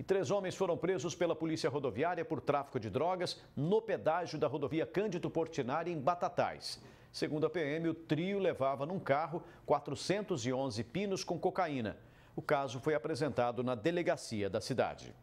E três homens foram presos pela Polícia Rodoviária por tráfico de drogas no pedágio da rodovia Cândido Portinari, em Batatais. Segundo a PM, o trio levava num carro 411 pinos com cocaína. O caso foi apresentado na delegacia da cidade.